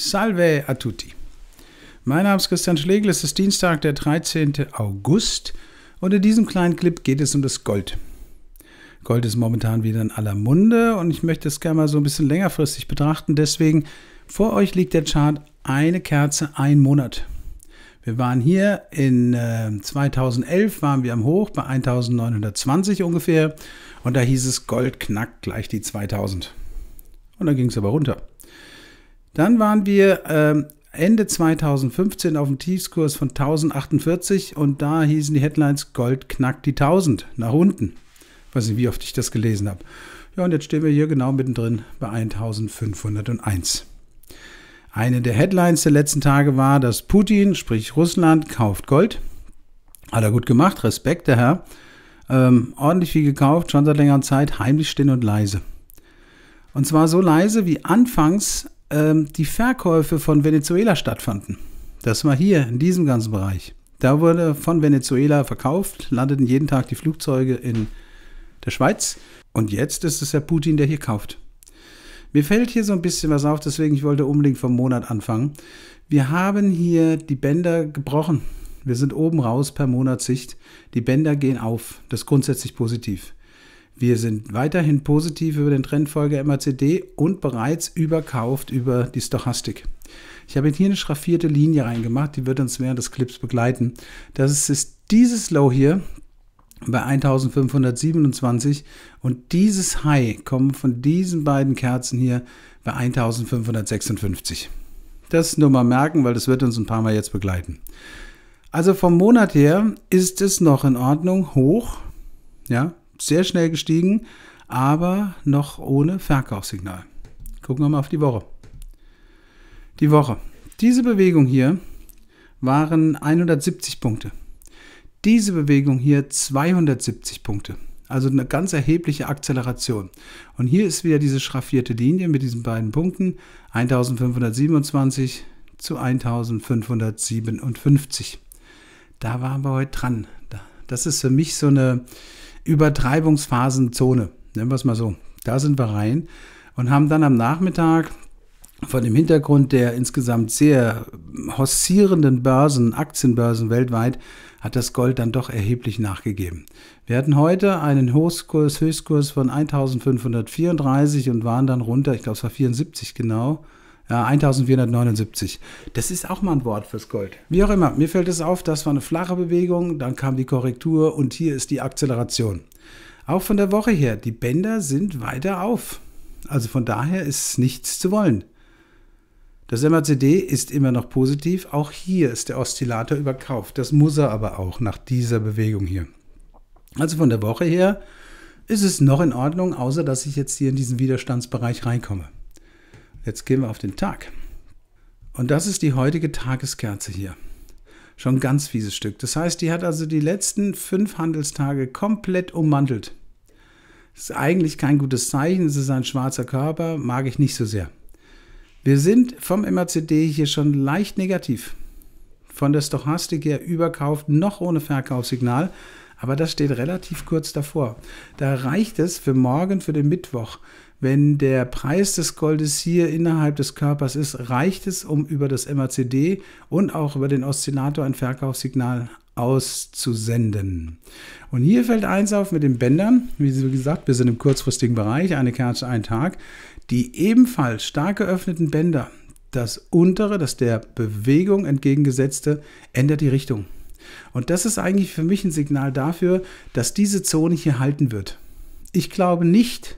Salve a tutti. Mein Name ist Christian Schlegel, es ist Dienstag, der 13. August und in diesem kleinen Clip geht es um das Gold. Gold ist momentan wieder in aller Munde und ich möchte es gerne mal so ein bisschen längerfristig betrachten. Deswegen, vor euch liegt der Chart eine Kerze, ein Monat. Wir waren hier in äh, 2011, waren wir am Hoch bei 1920 ungefähr und da hieß es, Gold knackt gleich die 2000. Und dann ging es aber runter. Dann waren wir ähm, Ende 2015 auf dem Tiefskurs von 1048 und da hießen die Headlines Gold knackt die 1000 nach unten. Ich weiß nicht, wie oft ich das gelesen habe. Ja, und jetzt stehen wir hier genau mittendrin bei 1501. Eine der Headlines der letzten Tage war, dass Putin, sprich Russland, kauft Gold. Hat er gut gemacht, Respekt, der Herr. Ähm, ordentlich viel gekauft, schon seit längerer Zeit, heimlich, still und leise. Und zwar so leise, wie anfangs ähm, die Verkäufe von Venezuela stattfanden. Das war hier in diesem ganzen Bereich. Da wurde von Venezuela verkauft, landeten jeden Tag die Flugzeuge in der Schweiz. Und jetzt ist es Herr Putin, der hier kauft. Mir fällt hier so ein bisschen was auf, deswegen ich wollte unbedingt vom Monat anfangen. Wir haben hier die Bänder gebrochen. Wir sind oben raus per Monatssicht. Die Bänder gehen auf. Das ist grundsätzlich positiv. Wir sind weiterhin positiv über den Trendfolger MACD und bereits überkauft über die Stochastik. Ich habe hier eine schraffierte Linie reingemacht, die wird uns während des Clips begleiten. Das ist dieses Low hier bei 1527 und dieses High kommen von diesen beiden Kerzen hier bei 1556. Das nur mal merken, weil das wird uns ein paar Mal jetzt begleiten. Also vom Monat her ist es noch in Ordnung, hoch, ja, sehr schnell gestiegen, aber noch ohne Verkaufssignal. Gucken wir mal auf die Woche. Die Woche. Diese Bewegung hier waren 170 Punkte. Diese Bewegung hier 270 Punkte. Also eine ganz erhebliche Akzeleration. Und hier ist wieder diese schraffierte Linie mit diesen beiden Punkten 1527 zu 1557. Da waren wir heute dran. Das ist für mich so eine Übertreibungsphasenzone, nennen wir es mal so. Da sind wir rein und haben dann am Nachmittag vor dem Hintergrund der insgesamt sehr hossierenden Börsen, Aktienbörsen weltweit, hat das Gold dann doch erheblich nachgegeben. Wir hatten heute einen Hochkurs, Höchstkurs von 1534 und waren dann runter, ich glaube es war 74 genau, ja, 1479. Das ist auch mal ein Wort fürs Gold. Wie auch immer, mir fällt es auf, das war eine flache Bewegung, dann kam die Korrektur und hier ist die Akzeleration. Auch von der Woche her, die Bänder sind weiter auf. Also von daher ist nichts zu wollen. Das MACD ist immer noch positiv. Auch hier ist der Oszillator überkauft. Das muss er aber auch nach dieser Bewegung hier. Also von der Woche her ist es noch in Ordnung, außer dass ich jetzt hier in diesen Widerstandsbereich reinkomme. Jetzt gehen wir auf den Tag. Und das ist die heutige Tageskerze hier. Schon ein ganz fieses Stück. Das heißt, die hat also die letzten fünf Handelstage komplett ummantelt. Das ist eigentlich kein gutes Zeichen. Es ist ein schwarzer Körper, mag ich nicht so sehr. Wir sind vom MACD hier schon leicht negativ. Von der Stochastik her überkauft, noch ohne Verkaufssignal. Aber das steht relativ kurz davor. Da reicht es für morgen, für den Mittwoch, wenn der Preis des Goldes hier innerhalb des Körpers ist, reicht es, um über das MACD und auch über den Oszillator ein Verkaufssignal auszusenden. Und hier fällt eins auf mit den Bändern. Wie gesagt, wir sind im kurzfristigen Bereich, eine Kerze, ein Tag. Die ebenfalls stark geöffneten Bänder, das untere, das der Bewegung entgegengesetzte, ändert die Richtung. Und das ist eigentlich für mich ein Signal dafür, dass diese Zone hier halten wird. Ich glaube nicht,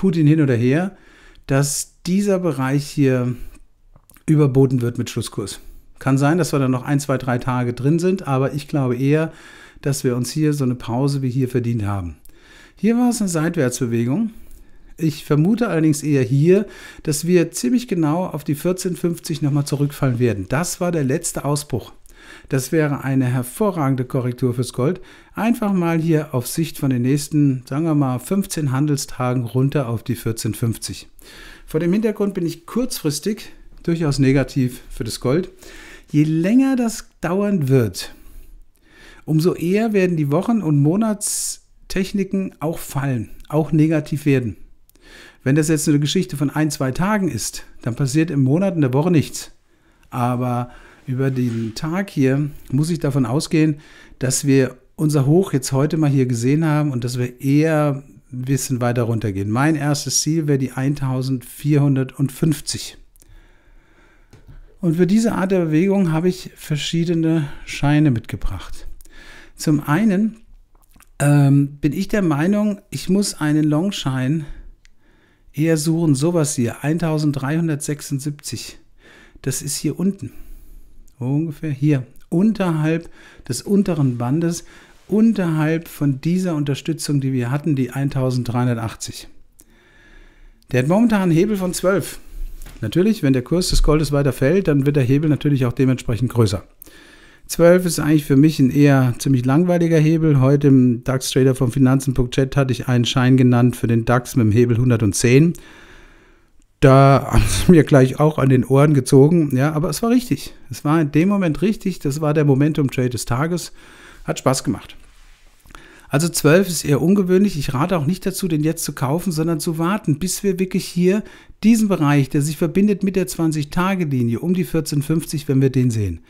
Putin hin oder her, dass dieser Bereich hier überboten wird mit Schlusskurs. Kann sein, dass wir dann noch ein, zwei, drei Tage drin sind, aber ich glaube eher, dass wir uns hier so eine Pause wie hier verdient haben. Hier war es eine Seitwärtsbewegung. Ich vermute allerdings eher hier, dass wir ziemlich genau auf die 1450 nochmal zurückfallen werden. Das war der letzte Ausbruch. Das wäre eine hervorragende Korrektur fürs Gold. Einfach mal hier auf Sicht von den nächsten, sagen wir mal, 15 Handelstagen runter auf die 1450. Vor dem Hintergrund bin ich kurzfristig durchaus negativ für das Gold. Je länger das dauern wird, umso eher werden die Wochen- und Monatstechniken auch fallen, auch negativ werden. Wenn das jetzt eine Geschichte von ein, zwei Tagen ist, dann passiert im Monat in der Woche nichts. Aber über den Tag hier muss ich davon ausgehen, dass wir unser Hoch jetzt heute mal hier gesehen haben und dass wir eher ein bisschen weiter runtergehen. Mein erstes Ziel wäre die 1450. Und für diese Art der Bewegung habe ich verschiedene Scheine mitgebracht. Zum einen ähm, bin ich der Meinung, ich muss einen Longschein eher suchen. Sowas hier, 1376. Das ist hier unten ungefähr hier, unterhalb des unteren Bandes, unterhalb von dieser Unterstützung, die wir hatten, die 1380. Der hat momentan einen Hebel von 12. Natürlich, wenn der Kurs des Goldes weiter fällt, dann wird der Hebel natürlich auch dementsprechend größer. 12 ist eigentlich für mich ein eher ziemlich langweiliger Hebel. Heute im DAX Trader vom Finanzen.chat hatte ich einen Schein genannt für den DAX mit dem Hebel 110 da haben sie mir gleich auch an den Ohren gezogen. Ja, aber es war richtig. Es war in dem Moment richtig. Das war der Momentum-Trade des Tages. Hat Spaß gemacht. Also 12 ist eher ungewöhnlich. Ich rate auch nicht dazu, den jetzt zu kaufen, sondern zu warten, bis wir wirklich hier diesen Bereich, der sich verbindet mit der 20-Tage-Linie um die 14,50, wenn wir den sehen.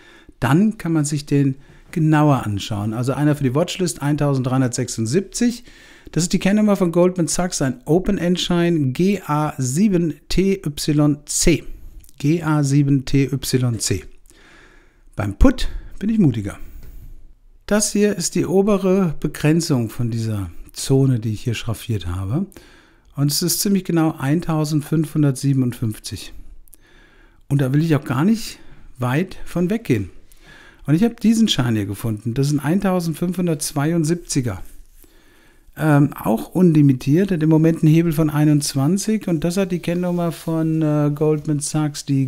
Dann kann man sich den genauer anschauen. Also einer für die Watchlist 1376 das ist die Kennnummer von Goldman Sachs, ein Open-End-Schein GA7TYC. GA7TYC. Beim Put bin ich mutiger. Das hier ist die obere Begrenzung von dieser Zone, die ich hier schraffiert habe. Und es ist ziemlich genau 1557. Und da will ich auch gar nicht weit von weggehen. Und ich habe diesen Schein hier gefunden. Das ist ein 1572er ähm, auch unlimitiert, hat im Moment einen Hebel von 21 und das hat die Kennnummer von äh, Goldman Sachs, die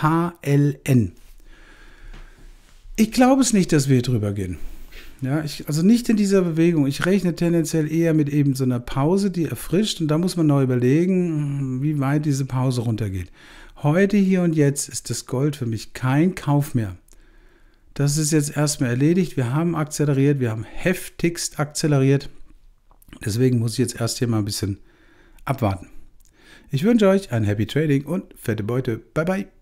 GA8HLN. Ich glaube es nicht, dass wir drüber gehen. Ja, ich, also nicht in dieser Bewegung. Ich rechne tendenziell eher mit eben so einer Pause, die erfrischt und da muss man neu überlegen, wie weit diese Pause runtergeht. Heute, hier und jetzt ist das Gold für mich kein Kauf mehr. Das ist jetzt erstmal erledigt. Wir haben akzeleriert, wir haben heftigst akzeleriert. Deswegen muss ich jetzt erst hier mal ein bisschen abwarten. Ich wünsche euch ein Happy Trading und fette Beute. Bye bye.